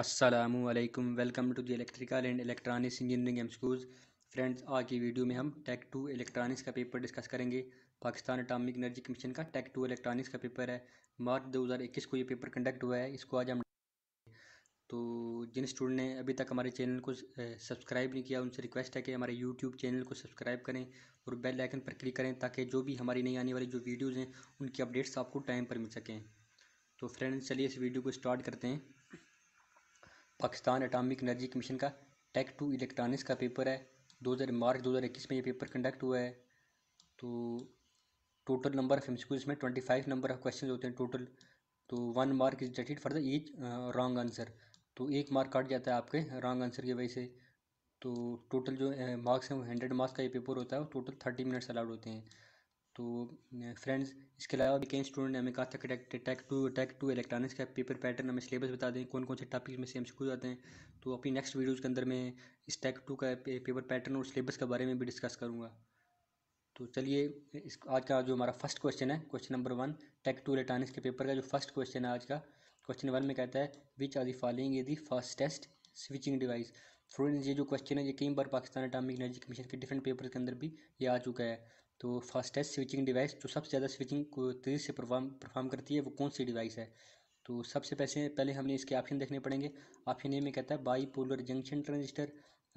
Aslam welcome to the electrical and electronics engineering M school friends आज की video में हम टेक टू इलेक्ट्रॉनिक्स का पेपर डिस्कस करेंगे पाकिस्तान अटामिक एनर्जी कमीशन का टेक टू इलेक्ट्रॉनिक्स का पेपर है मार्च 2021 को ये पेपर कंडक्ट हुआ है इसको आज हम तो जिन स्टूडेंट ने अभी तक हमारे चैनल को सब्सक्राइब नहीं किया उनसे रिक्वेस्ट है कि हमारे यूट्यूब चैनल को सब्सक्राइब करें और बेल आइकन पर क्लिक करें ताकि जो भी हमारी नई आने वाली जो वीडियोज़ हैं उनकी अपडेट्स आपको टाइम पर मिल सकें तो फ्रेंड्स चलिए इस वीडियो को स्टार्ट करते हैं पाकिस्तान एटॉमिक एनर्जी कमीशन का टेक टू इलेक्ट्रॉनिक्स का पेपर है दो हज़ार मार्च दो हज़ार इक्कीस में ये पेपर कंडक्ट हुआ है तो टोटल नंबर ऑफ एमसीक्यू इसमें twenty five number of question होते हैं टोटल तो वन मार्क इज डेटेड for the each wrong answer तो एक मार्क काट जाता है आपके रॉन्ग आंसर की वजह से तो टोटल जो मार्क्स uh, हैं वो हंड्रेड मार्क्स का ये पेपर होता है वो टोटल थर्टी मिनट्स अलाउड होते हैं तो फ्रेंड्स uh, इसके अलावा भी कई स्टूडेंट ने हमें कहा था कि tech two tech to electronics का पेपर पैटर्न हमें सिलेबस बता दें कौन कौन से टॉपिक में से हम सीख जाते हैं तो अपनी नेक्स्ट वीडियोज़ के अंदर मैं इस टेक टू का पेपर पैटर्न और सिलेबस के बारे में भी डिस्कस करूँगा तो चलिए इस आज का जो हमारा फर्स्ट क्वेश्चन है question number one tech to electronics के पेपर का जो फर्स्ट क्वेश्चन है आज का क्वेश्चन वन में कहता है which are the following is the fastest switching device friends ये जो क्वेश्चन है ये कई बार पाकिस्तान एटॉमिक एनर्जी कमीशन के डिफरेंट पेपर के अंदर भी ये आ चुका है तो फास्टेस्ट स्विचिंग डिवाइस जो सबसे ज़्यादा स्विचिंग को तेज़ी से परफॉर्म परफॉर्म करती है वो कौन सी डिवाइस है तो सबसे पैसे पहले हमें इसके ऑप्शन देखने पड़ेंगे ऑप्शन ए में कहता है bipolar junction transistor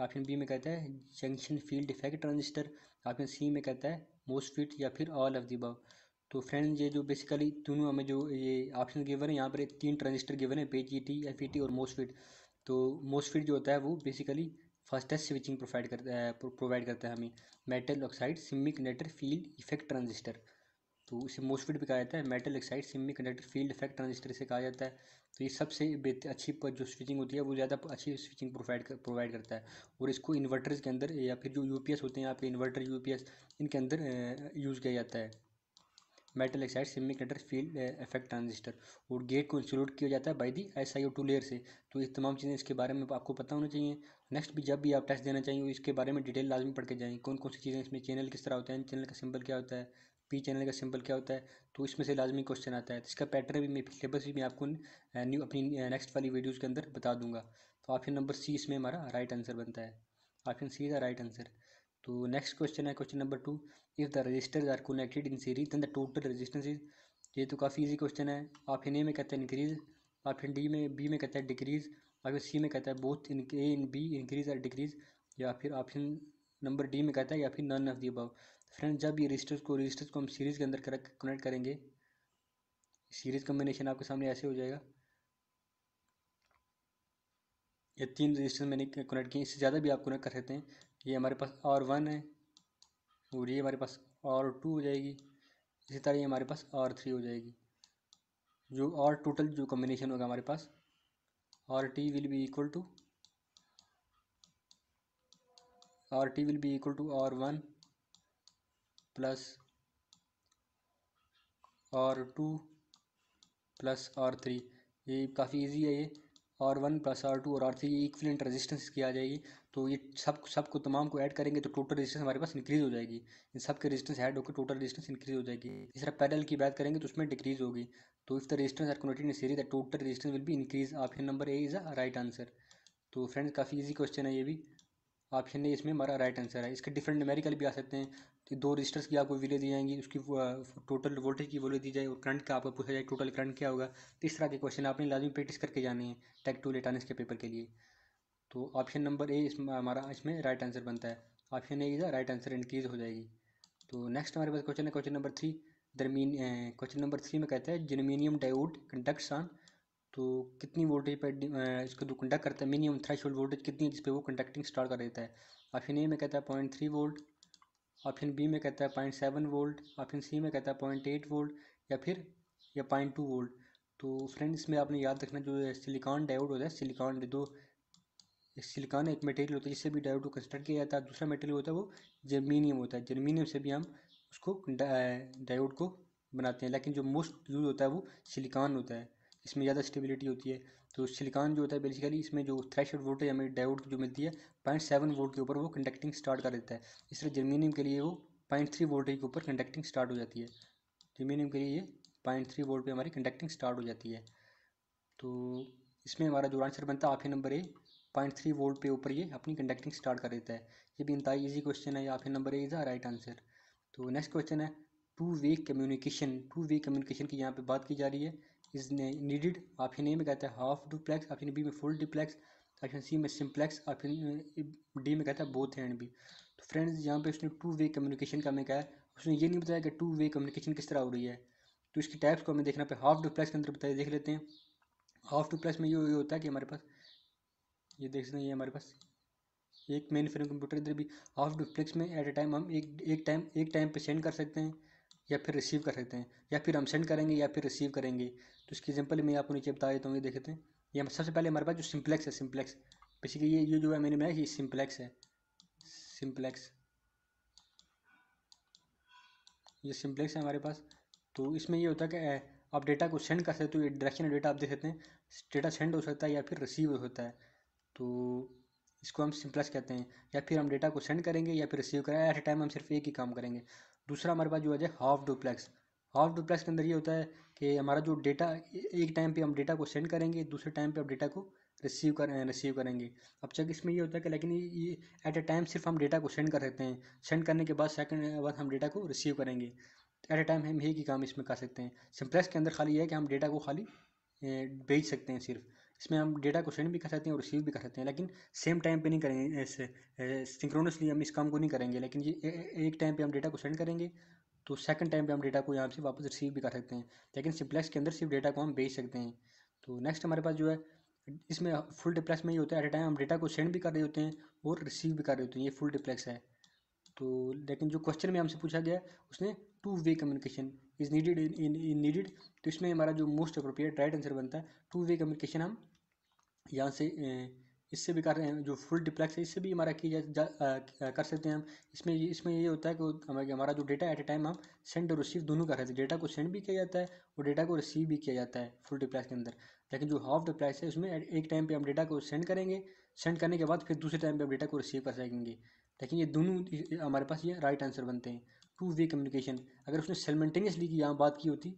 option B में कहता है junction field effect transistor option C में कहता है फिट या फिर ऑल ऑफ दी बव तो फ्रेंड ये जो बेसिकली दोनों हमें जो ये ऑप्शन गिवन है यहाँ पर तीन ट्रांजिस्टर गिवन है पे G T F E T और फिट तो फिट जो होता है वो बेसिकली फास्टेस्ट स्विचिंग प्रोवाइड करता है प्रोवाइड करता है हमें metal oxide semiconductor field effect transistor तो इसे मोस्टफिट भी कहा जाता है metal oxide semiconductor field effect transistor से कहा जाता है तो ये सबसे अच्छी जो स्विचिंग होती है वो ज़्यादा अच्छी स्विचिंग प्रोवाइड कर, प्रोवाइड करता है और इसको इन्वर्टर्स के अंदर या फिर जो यू होते हैं आपके इन्वर्टर यू इनके अंदर यूज़ किया जाता है metal oxide semiconductor field effect transistor और गेट को इंसुलेट किया जाता है by the S I O two layer से तो ये तमाम चीज़ें इसके बारे में आपको पता होना चाहिए नेक्स्ट भी जब भी आप टेस्ट देना चाहिए इसके बारे में डिटेल लाजमी पढ़ के जाएँ कौन कौन सी चीज़ें इसमें चैनल किस तरह होता है चैनल का सिंबल क्या होता है पी चैनल का सिंबल क्या होता है तो इसमें से लाजमी क्वेश्चन आता है तो इसका पैटर्न भी मैं सिलेबस भी मैं आपको न्यू अपनी नेक्स्ट वाली वीडियोज़ के अंदर बता दूंगा तो ऑप्शन नंबर सी इसमें हमारा राइट आंसर बनता है ऑप्शन सी का राइट आंसर तो नेक्स्ट क्वेश्चन है question number two if the resistors are connected in series then the total resistance is ये तो काफ़ी ईजी क्वेश्चन है ऑप्शन ए में कहते हैं इंक्रीज ऑप्शन डी में बी में कहते हैं डिक्रीज़ अगर सी में कहता है both in A in B increase और डिक्रीज या फिर ऑप्शन नंबर डी में कहता है या फिर none of the above friend जब ये रजिस्टर्स को रजिस्टर्स को हम सीरीज़ के अंदर कनेक्ट करेंगे सीरीज़ कम्बिनेशन आपके सामने ऐसे हो जाएगा ये तीन रजिस्टर मैंने कनेक्ट किए इससे ज़्यादा भी आप कनेक्ट कर सकते हैं ये हमारे पास आर वन है और ये हमारे पास आर टू हो जाएगी इसी तरह ये हमारे पास आर थ्री हो जाएगी जो और टोटल जो कम्बिनेशन होगा हमारे पास rt will be equal to rt will be equal to r1 plus r2 plus R three ये काफ़ी इजी है ये R one plus R two और आर थ्री ये इक्विलेंट रेजिस्टेंस की आ जाएगी तो ये सब सब को तमाम को ऐड करेंगे तो टोटल रजिस्टेंस हमारे पास इंक्रीज हो जाएगी इन सब के रजिस्टेंस ऐड होकर टोटल रजिस्टेंस इंक्रीज हो जाएगी इस तरह पैरेलल की बात करेंगे तो उसमें डिक्रीज होगी तो if the resistance are connected in series the total resistance will be increase option number A is a right answer तो फ्रेंड्स काफ़ी ईजी क्वेश्चन है ये भी ऑप्शन ए इसमें हमारा राइट आंसर है इसके डिफरेंट न्यूमेरिकल भी आ सकते हैं कि तो दो रजिस्टर्स की आपको वीडियो दी जाएंगी उसकी टोटल वोल्टेज की वोल्टेज दी जाए और करंट का आपको पूछा जाए टोटल करंट क्या होगा तो इस तरह के क्वेश्चन आपने लाजमी प्रैक्टिस करके जाने हैं टेक टू लेटानिस के पेपर के लिए तो ऑप्शन नंबर ए इसमें हमारा इसमें राइट आंसर बनता है option A is right answer increase हो जाएगी तो नेक्स्ट हमारे पास क्वेश्चन है क्वेश्चन नंबर थ्री दरमीन क्वेश्चन नंबर थ्री में कहता है जर्मीनियम डाइवोड कंडक्ट्स ऑन तो कितनी वोल्टेज पर इसको जो कंडक्ट करता है मिनिमम थ्रेश वोल्टेज कितनी है जिस पर वो कंडक्टिंग स्टार्ट कर देता है ऑप्शन ए में कहता है point three volt option B में कहता है point seven volt option C में कहता है पॉइंट एट वोल्ट या फिर या पॉइंट टू वोल्ट तो फ्रेंड इसमें आपने याद रखना जो सिलिकॉन डायोड होता है सिलिकॉन जो सिलिकॉन एक मटेरियल होता है जिससे भी डायोड को कंस्ट्रक्ट किया जाता है दूसरा मटेरियल होता है वो जर्मीनियम होता है जर्मीनियम से भी हम उसको डायोड को बनाते हैं लेकिन जो मोस्ट यूज़ होता है वो सिलिकॉन होता है इसमें ज़्यादा स्टेबिलिटी होती है तो सिलिकॉन जो होता है बेसिकली इसमें जो थ्रेश वोल्टेज हमें डायोड की जो मिलती है पॉइंट सेवन वोट के ऊपर वो कंडक्टिंग स्टार्ट कर देता है इसलिए जर्मीनियम के लिए वो पॉइंट थ्री वोट के ऊपर कंडक्टिंग स्टार्ट हो जाती है जर्मीनियम के लिए ये पॉइंट थ्री वोट पर हमारी कंडक्टिंग स्टार्ट हो जाती है तो इसमें हमारा जो आंसर बनता है option number A point three volt पे ऊपर ये अपनी कंडक्टिंग स्टार्ट कर देता है ये भी इंतहाई ईजी क्वेश्चन है ये आपके number A is right answer तो नेक्स्ट क्वेश्चन है two way communication two way communication की यहाँ पे बात की जा रही है इज नीडिड ही ए में कहता है हाफ डुप्लेक्स ऑप्शन बी में फुल डिप्लेक्स ऑप्शन सी में सिम्प्लेक्स ऑप्शन डी में कहता है बोथ एंड बी तो फ्रेंड्स यहाँ पे उसने टू वे कम्युनिकेशन का हमें कहा है उसने ये नहीं बताया कि टू वे कम्युनिकेशन किस तरह हो रही है तो इसकी टाइप्स को हमें देखना पे हाफ डुप्लेक्स के अंदर बताइए देख लेते हैं हाफ डुप्लेक्स में ये होता है कि हमारे पास ये देख सकते हैं ये हमारे पास एक मेन फ्रेम कंप्यूटर इधर भी हाफ डुप्लेक्स में एट ए टाइम हम एक एक टाइम एक टाइम पे सेंड कर सकते हैं या फिर रिसीव कर सकते हैं या फिर हम सेंड करेंगे या फिर रिसीव करेंगे तो इसकी एग्जाम्पल मैं आपको नीचे बता देता हूँ ये देखते हैं ये हम सबसे पहले हमारे पास जो सिम्प्लेक्स है सिम्प्लेक्स बेसिकली ये ये जो है मैंने बनाया ये सिम्प्लेक्स है सिम्प्लेक्स ये सिम्प्लेक्स है हमारे पास तो इसमें ये होता है कि आप डेटा को सेंड कर सकते हो तो ये डायरेक्शन डेटा आप देख सकते हैं डेटा सेंड हो सकता है या फिर रिसीव हो सकता है तो इसको हम सिंप्लस कहते हैं या फिर हम डेटा को सेंड करेंगे या फिर रिसीव करेंगे एट ए टाइम हम सिर्फ एक ही काम करेंगे दूसरा हमारे पास जो आ जाए हाफ डुप्लेक्स हाफ डुप्लेक्स के अंदर ये होता है कि हमारा जो डेटा एक टाइम पे हम डेटा को सेंड करेंगे दूसरे टाइम पे हम डेटा को रिसीव कर रिसीव करेंगे अब चक इसमें ये होता है कि लेकिन ये एट ए टाइम सिर्फ हम डेटा को सेंड कर सकते हैं सेंड करने के बाद सेकंड बाद हम डेटा को रिसीव करेंगे एट ए टाइम हम एक ही काम इसमें कर सकते हैं सिम्प्लेक्स के अंदर खाली ये है कि हम डेटा को खाली भेज सकते हैं सिर्फ इसमें हम डेटा को सेंड भी कर सकते हैं और रिसीव भी कर सकते हैं लेकिन सेम टाइम पे नहीं करेंगे सिंक्रोनसली हम इस काम को नहीं करेंगे लेकिन ये एक टाइम पे हम डेटा को सेंड करेंगे तो सेकंड टाइम पे हम डेटा को यहाँ से वापस रिसीव भी कर सकते हैं लेकिन सिम्प्लेक्स के अंदर सिर्फ डेटा को हम भेज सकते हैं तो नेक्स्ट हमारे पास जो है इसमें फुल डिप्लेक्स में ही होता है एट ए टाइम हम डेटा को सेंड भी कर रहे होते हैं और रिसीव भी कर रहे होते हैं ये फुल डिप्लेक्स है तो लेकिन जो क्वेश्चन में हमसे पूछा गया उसने two way communication is needed in in needed तो इसमें हमारा जो मोस्ट अप्रोप्रिएट राइट आंसर बनता है टू वे कम्युनिकेशन हम यहाँ से इससे भी कर रहे हैं जो फुल डिप्लेक्स है इससे भी हमारा की जा, जा आ, कर सकते हैं हम इसमें इसमें ये होता है कि हमारा जो डेटा एट ए टाइम हम सेंड और रिसीव दोनों कर रहे थे डेटा को सेंड भी किया जाता है और डेटा को रिसीव भी किया जाता है फुल डिप्लेक्स के अंदर लेकिन जो हाफ डिप्लेक्स है उसमें एक टाइम पर हम डेटा को सेंड करेंगे सेंड करने के बाद फिर दूसरे टाइम पर हम डेटा को रिसीव कर सकेंगे लेकिन ये दोनों हमारे पास ये राइट आंसर बनते हैं टू वे कम्युनिकेशन अगर उसने सेलमेंटेनियसली की यहाँ बात की होती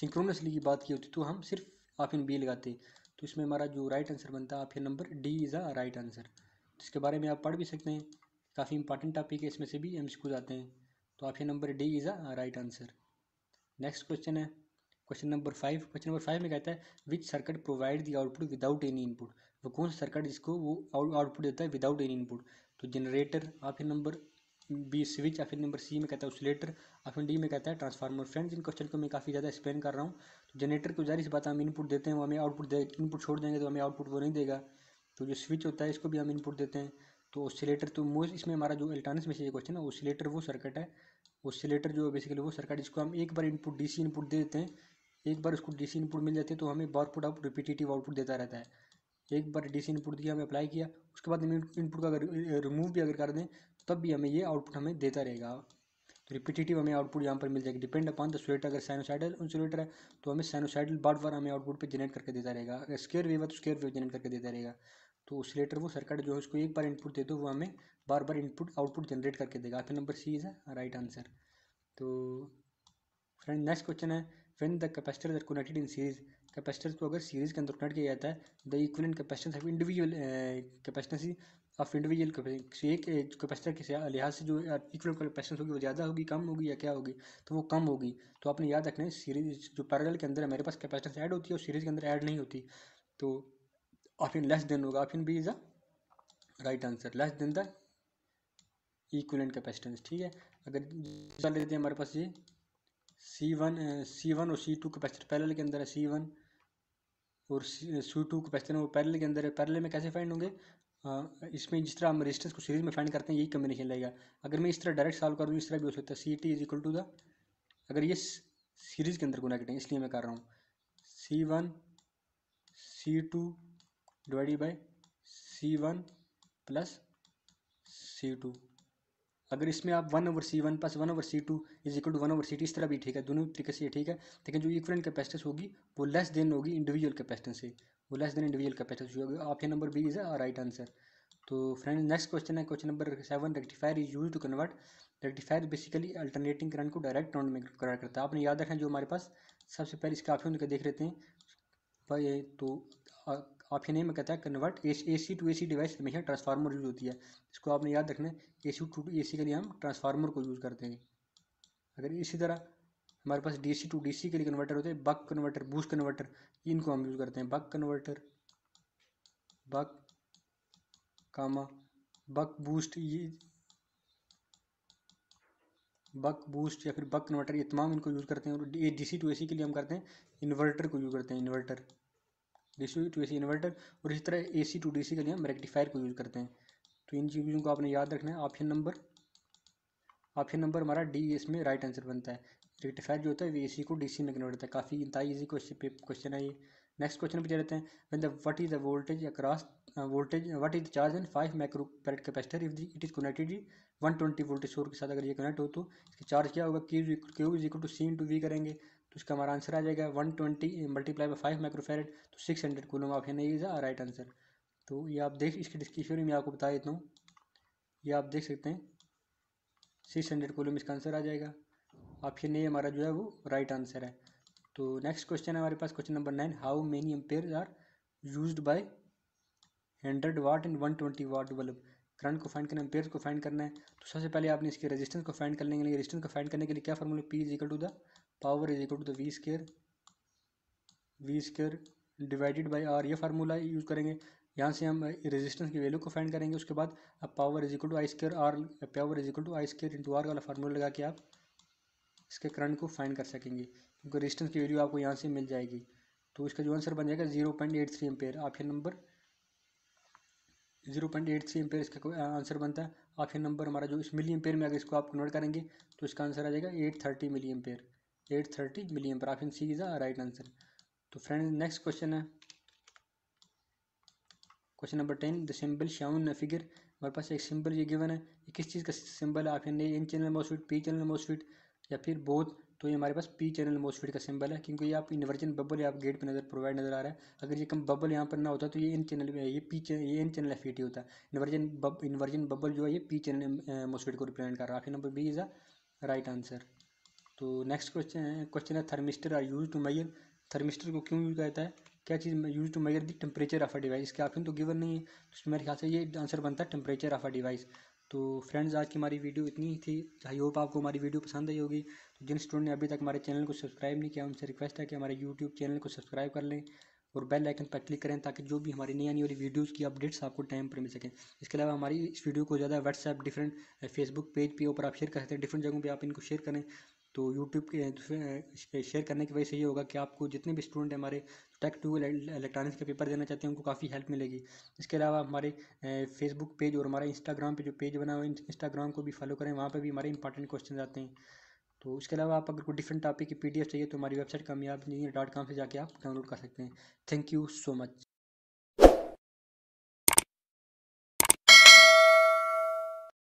सिंक्रोनसली की बात की होती तो हम सिर्फ आप इन बी लगाते तो इसमें हमारा जो राइट आंसर बनता है आप number D is a right answer इसके बारे में आप पढ़ भी सकते हैं काफ़ी इंपॉर्टेंट टॉपिक है इसमें से भी एम स्कूल आते हैं तो option number D is a right answer next question है question number five question number five में कहता है which circuit provide the output without any input वो कौन सा सर्किट जिसको वो आउटपुट देता है विदाउट एनी इनपुट तो जनरेटर और फिर नंबर बी स्विच या फिर नंबर सी में कहता है उसलेटर और फिर डी में कहता है ट्रांसफार्मर फ्रेंड्स इन क्वेश्चन को मैं काफ़ी ज़्यादा एक्सप्लेन कर रहा हूँ तो जनरेटर को जारी बात हम इनपुट देते हैं वो हमें आउटपुट दे इनपुट छोड़ देंगे तो हमें आउटपुट वो नहीं देगा तो जो स्विच होता है इसको भी हम इनपुट देते हैं तो ऑसिलेटर तो मोस्ट इसमें हमारा जो इलेक्ट्रॉनिक्स में से क्वेश्चन है ऑसिलेटर वो सर्किट है ऑसिलेटर जो बेसिकली वो सर्किट जिसको हम एक बार इनपुट डीसी इनपुट दे देते हैं एक बार उसको डीसी इनपुट मिल जाती है तो हमें पुट आउट रिपीटेटिव आउटपुट देता रहता है एक बार डी इनपुट दिया हमें अप्लाई किया उसके बाद इनपुट का अगर रिमूव भी अगर कर दें तो तब भी हमें ये आउटपुट हमें देता रहेगा तो रिपीटेटिव हमें आउटपुट यहाँ पर मिल जाएगी डिपेंड अपॉन द स्वेटर अगर साइनोसाइडल इंसुलेटर है तो हमें साइनोसाइडल बार बार हमें आउटपुट पर जनरेट करके देता रहेगा अगर स्केयर वेव है तो स्केयर वेव जनरेट करके देता रहेगा तो उसलेटर वो सर्किट जो है उसको एक बार इनपुट दे दो वो हमें बार बार इनपुट आउटपुट जनरेट करके देगा option number C is right answer तो फ्रेंड नेक्स्ट क्वेश्चन है when the capacitors are connected in series capacitors को अगर सीरीज के अंदर कनेक्ट किया जाता है the equivalent capacitance of individual capacitances of individual एक कैपेसिटर के लिहाज से जो इक्वल uh, कैपेसिटेंस होगी वो ज़्यादा होगी कम होगी या क्या होगी तो वो कम होगी तो आपने याद रखना है सीरीज जो पैरल के अंदर हमारे पास कैपेसिटेंस ऐड होती है और सीरीज के अंदर ऐड नहीं होती तो ऑप्शन लेस देन होगा option B is a right answer less than the equivalent capacitance ठीक है अगर लेते हैं हमारे पास ये सी वन सी वन और सी टू कैपेसिटर पैरेलल के अंदर है सी वन और सी टू कैपेसिटर वो पैरेलल के अंदर है पैरेलल में कैसे फाइंड होंगे uh, इसमें जिस तरह हम रेजिस्टेंस को सीरीज में फाइंड करते हैं यही कम्बिनेशन लगेगा अगर मैं इस तरह डायरेक्ट सॉल्व कर दूँ इस तरह भी हो सकता है C T is equal to the अगर ये सीरीज के अंदर को नेगेटिव इसलिए मैं कर रहा हूँ C one C two divided by C one plus C two अगर इसमें आप one over C one plus one over C two is equal to one over C T इस तरह भी ठीक है दोनों तरीके से ये ठीक है लेकिन जो इक्वल कैपेसिटेंस होगी वो लेस देन होगी इंडिविजुअल कैपेसिटेंस से वो लेस देन इंडिविजुअल कैपेसिटेंस होगी option number B is a right answer तो फ्रेंड नेक्स्ट क्वेश्चन है question number seven rectifier is use to convert rectifier basically alternating current को direct राउंड में convert करता है आपने याद रखना जो हमारे पास सबसे पहले इसके ऑप्शन देख लेते हैं तो ही नहीं में कहता है convert A C to A C device हमेशा ट्रांसफार्मर यूज होती है इसको आपने याद रखना है ए सी टू ए सी के लिए हम ट्रांसफार्मर को यूज़ करते हैं अगर इसी तरह हमारे पास D C to D C के लिए कन्वर्टर होते हैं बक कन्वर्टर बूस्ट कन्वर्टर इनको हम यूज़ करते हैं बक कन्वर्टर बक कामा बक बूस्ट ये बक बूस्ट या फिर बक कन्वर्टर ये तमाम इनको यूज़ करते हैं और A D C to A सी के लिए हम करते हैं इन्वर्टर को यूज़ करते हैं inverter D to A inverter और इसी तरह ए टू डी के लिए हम रेक्टिफायर को यूज़ करते हैं तो इन चीज़ों को आपने याद रखना है ऑप्शन नंबर ऑप्शन नंबर हमारा डी इसमें राइट आंसर बनता है रेक्टिफायर जो होता है वे ए को डी में कन्वर्ट होता है काफ़ी इंतई ईजी क्वेश्चन है ये नेक्स्ट क्वेश्चन पे चलते हैं one the what is the voltage across voltage what is the charge in five micro farad capacitor if it is connected one twenty voltage source के साथ अगर ये कनेक्ट हो तो इसका चार्ज क्या होगा Q Q is equal to C to V करेंगे तो इसका हमारा आंसर आ जाएगा one twenty multiply by five microfarad तो सिक्स हंड्रेड कूलम ऑप्शन है इज़ राइट आंसर तो ये आप देख इसकी डिस्क्रिप्शन में आपको बता देता हूँ ये आप देख सकते हैं सिक्स हंड्रेड कूलम इसका आंसर आ जाएगा आप ये नहीं हमारा जो है वो राइट आंसर है तो नेक्स्ट क्वेश्चन है हमारे पास question number nine how many ampere are use by hundred watt and one twenty watt bulb current को फाइंड करना एम्पेयर को फाइंड करना है तो सबसे पहले आपने इसके रेजिस्टेंस को फाइंड करने के लिए रेजिस्टेंस को फाइंड करने के लिए क्या formula P is equal to the power is equal to the v square v divided by R ये फार्मूला यूज़ करेंगे यहाँ से हम रेजिस्टेंस uh, की वैल्यू को फाइंड करेंगे उसके बाद अब power is equal to I square R power is equal to I square into R वाला फार्मूला लगा के आप इसके करंट को फाइंड कर सकेंगे क्योंकि रेजिस्टेंस की वैल्यू आपको यहाँ से मिल जाएगी तो इसका जो आंसर बन जाएगा zero point eight three ampere option number zero point eight three ampere इसका आंसर uh, बनता है ऑप्शन नंबर हमारा जो इस मिली एम्पेयर में अगर इसको आप कन्वर्ट करेंगे तो इसका आंसर आ जाएगा eight thirty milli ampere eight thirty million पर option C is the right answer तो फ्रेंड्स नेक्स्ट क्वेश्चन है question number ten the symbol shown figure हमारे पास एक सिंबल ये गिवन है ये किस चीज़ का सिंबल है option N N channel MOSFET P channel MOSFET या फिर बोथ तो ये हमारे पास पी चैनल मोसफिट का सिंबल है क्योंकि ये आप इन्वर्जन बबल या आप गेट पर नजर प्रोवाइड नजर आ रहा है अगर ये कम बबल यहाँ पर ना होता तो ये इन चैनल ये पी चैनल ये इन चैनल एफीटी e होता है इन्वर्जन बब इन्वर्जन बबल जो है ये पी चैनल मोसफिट को रिप्रेजेंट कर रहा है आपके number B is a right answer तो नेक्स्ट क्वेश्चन है क्वेश्चन है thermistor are use to measure thermistor को क्यों यूज करता है क्या चीज़ में use to measure the temperature of a device इसके ऑप्शन तो गिवन नहीं है तो मेरे ख्याल से ये आंसर बनता है टेम्परेचर ऑफ अ डिवाइस तो फ्रेंड्स आज की हमारी वीडियो इतनी ही थी आई होप आपको हमारी वीडियो पसंद आई होगी तो जिन स्टूडेंट ने अभी तक हमारे चैनल को सब्सक्राइब नहीं किया उनसे रिक्वेस्ट है कि हमारे यूट्यूब चैनल को सब्सक्राइब कर लें और बेल आइकन पर क्लिक करें ताकि जो भी हमारी नई आने वाली वीडियोज़ की अपडेट्स आपको टाइम पर मिल सकें इसके अलावा हमारी इस वीडियो को ज़्यादा व्हाट्सएप डिफरेंट फेसबुक पेज पे ऊपर आप शेयर कर सकते हैं डिफरेंट जगहों पर आप इनको शेयर करें तो यूट्यूब के शेयर करने की वजह से ये होगा कि आपको जितने भी स्टूडेंट हैं हमारे टेक टू इलेक्ट्रॉनिक्स के पेपर देना चाहते हैं उनको काफ़ी हेल्प मिलेगी इसके अलावा हमारे फेसबुक पेज और हमारे इंस्टाग्राम पे जो पेज बना हुआ है इंस्टाग्राम को भी फॉलो करें वहाँ पर भी हमारे इंपॉर्टेंट क्वेश्चन आते हैं तो उसके अलावा आप अगर कोई डिफरेंट टॉपिक की पी चाहिए तो हमारी वेबसाइट कामयाब इंजीनियर डॉट कॉम से जाके आप डाउनलोड कर सकते हैं थैंक यू सो मच